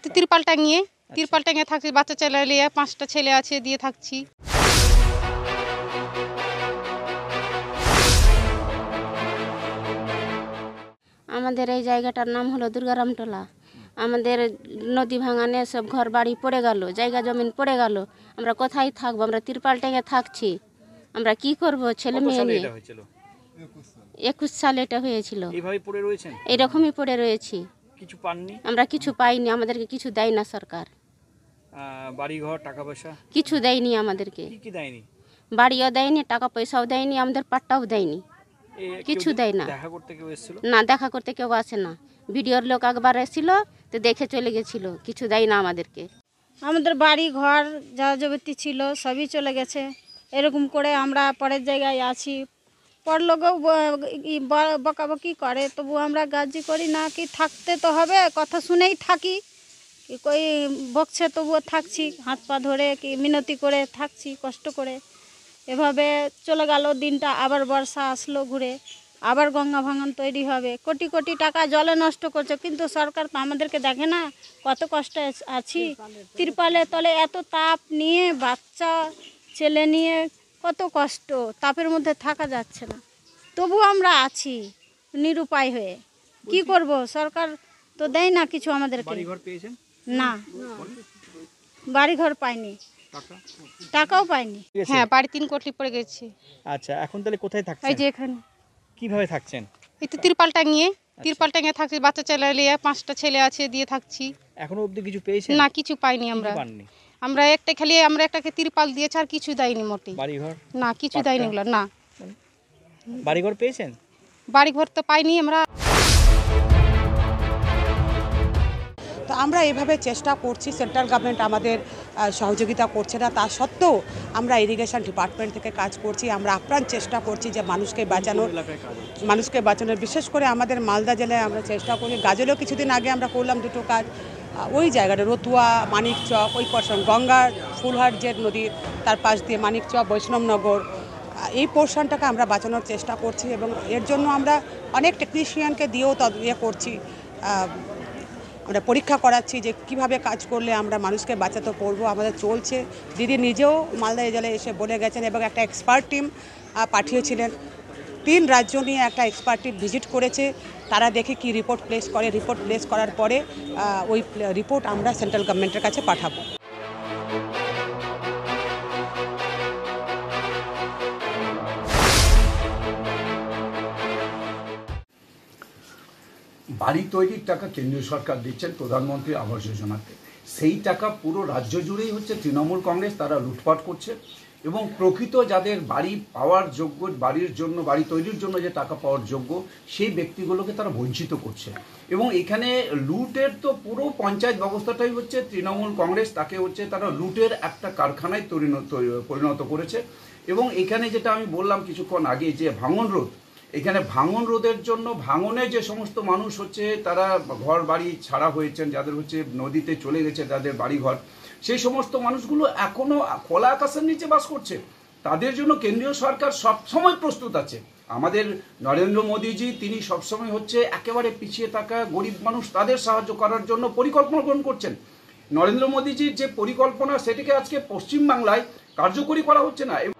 একটু তিরপাল টাঙিয়ে আচ্ছা। তিরপাল টাঙিয়ে থাকছি বাচ্চা ছেলে নিয়ে পাঁচটা ছেলে আছে দিয়ে থাকছি আমাদের এই জায়গাটার নাম হলো দুর্গারামটোলা আমাদের নদী ভাঙানে সব ঘর বাড়ি পড়ে গেল জায়গা জমিন পড়ে গেল আমরা কোথায় থাকবো আমরা তিরপাল টেঙে থাকছি আমরা কি করব ছেলে মেয়ে নিয়ে একুশ সাল এটা হয়েছিল এইরকমই পড়ে রয়েছি কিছু পাননি আমরা কিছু পাইনি আমাদেরকে কিছু দেয় না সরকার বাড়িঘর টাকা পয়সা কিছু দেয়নি আমাদেরকে কি কি দেয়নি বাড়িও দেয়নি টাকা পয়সাও দেয়নি আমাদের পাট্টাও দেয়নি কিছু দেয় না দেখা করতে কেউ এসেছিল না দেখা করতে কেউ আসে না ভিডিওর লোক একবার এসেছিল তো দেখে চলে গেছিল কিছু দেয় না আমাদেরকে আমাদের বাড়ি ঘর যা যাবতীয় ছিল সবই চলে গেছে এরকম করে আমরা পরের জায়গায় আছি পর বকাবকি করে তবু আমরা গাজি করি না কি থাকতে তো হবে কথা শুনেই থাকি কই বকছে তবুও থাকছি হাত পা ধরে কি মিনতি করে থাকছি কষ্ট করে এভাবে চলে গেল দিনটা আবার বর্ষা আসলো ঘুরে আবার গঙ্গা ভাঙন তৈরি হবে কোটি কোটি টাকা জলে নষ্ট করছে কিন্তু সরকার তো আমাদেরকে দেখে না কত কষ্ট আছি তিরপালের তলে এত তাপ নিয়ে বাচ্চা ছেলে নিয়ে কত কষ্ট তাপের মধ্যে থাকা যাচ্ছে না তবু আমরা আছি নিরুপায় হয়ে কি করব সরকার তো দেয় না কিছু আমাদেরকে না বাড়িঘর পাইনি টাকাও পাইনি হ্যাঁ বাড়ি তিন কোটি পড়ে গেছে আচ্ছা এখন তাহলে কোথায় থাকছেন এই যে এখানে কিভাবে থাকছেন এই তো তিরপাল টাঙিয়ে আচ্ছা। তিরপাল টাঙিয়ে থাকছি বাচ্চা ছেলে নিয়ে পাঁচটা ছেলে আছে দিয়ে থাকছি এখনো অবধি কিছু পেয়েছেন না কিছু পাইনি আমরা আমরা একটা খালি আমরা একটাকে তিরপাল দিয়েছি আর কিছু দেয়নি মোটে বাড়িঘর না কিছু দেয়নি ওগুলো না বাড়িঘর পেয়েছেন বাড়িঘর তো পাইনি আমরা তো আমরা এভাবে চেষ্টা করছি সেন্ট্রাল গভর্নমেন্ট আমাদের সহযোগিতা করছে না তা সত্ত্বেও আমরা ইরিগেশন ডিপার্টমেন্ট থেকে কাজ করছি আমরা আপ্রাণ চেষ্টা করছি যে মানুষকে বাঁচানোর মানুষকে বাঁচানোর বিশেষ করে আমাদের মালদা জেলায় আমরা চেষ্টা করি গাজলেও কিছুদিন আগে আমরা করলাম দুটো কাজ ওই জায়গাটা রতুয়া মানিকচক ওই পোর্শন গঙ্গা ফুলহাট যে নদীর তার পাশ দিয়ে মানিকচক বৈষ্ণবনগর এই পোর্শনটাকে আমরা বাঁচানোর চেষ্টা করছি এবং এর জন্য আমরা অনেক টেকনিশিয়ানকে দিয়েও তদ ইয়ে করছি আমরা পরীক্ষা করাচ্ছি যে কিভাবে কাজ করলে আমরা মানুষকে বাঁচাতে পড়বো আমাদের চলছে দিদি নিজেও মালদা জেলায় এসে বলে গেছেন এবং একটা এক্সপার্ট টিম পাঠিয়েছিলেন তিন রাজ্য নিয়ে একটা এক্সপার্ট টিম ভিজিট করেছে তারা দেখে কি রিপোর্ট প্লেস করে রিপোর্ট প্লেস করার পরে ওই রিপোর্ট আমরা সেন্ট্রাল গভর্নমেন্টের কাছে পাঠাবো বাড়ি তৈরির টাকা কেন্দ্রীয় সরকার দিচ্ছেন প্রধানমন্ত্রী আবাস যোজনাতে সেই টাকা পুরো রাজ্য জুড়েই হচ্ছে তৃণমূল কংগ্রেস তারা লুটপাট করছে এবং প্রকৃত যাদের বাড়ি পাওয়ার যোগ্য বাড়ির জন্য বাড়ি তৈরির জন্য যে টাকা পাওয়ার যোগ্য সেই ব্যক্তিগুলোকে তারা বঞ্চিত করছে এবং এখানে লুটের তো পুরো পঞ্চায়েত ব্যবস্থাটাই হচ্ছে তৃণমূল কংগ্রেস তাকে হচ্ছে তারা লুটের একটা কারখানায় পরিণত করেছে এবং এখানে যেটা আমি বললাম কিছুক্ষণ আগে যে ভাঙন রোধ এখানে ভাঙন রোধের জন্য ভাঙনে যে সমস্ত মানুষ হচ্ছে তারা ঘর বাড়ি ছাড়া হয়েছেন যাদের হচ্ছে নদীতে চলে গেছে তাদের বাড়িঘর সেই সমস্ত মানুষগুলো এখনো খোলা আকাশের নিচে বাস করছে তাদের জন্য কেন্দ্রীয় সরকার সবসময় প্রস্তুত আছে আমাদের নরেন্দ্র মোদীজি তিনি সবসময় হচ্ছে একেবারে পিছিয়ে থাকা গরিব মানুষ তাদের সাহায্য করার জন্য পরিকল্পনা গ্রহণ করছেন নরেন্দ্র মোদীজির যে পরিকল্পনা সেটিকে আজকে পশ্চিমবাংলায় কার্যকরী করা হচ্ছে না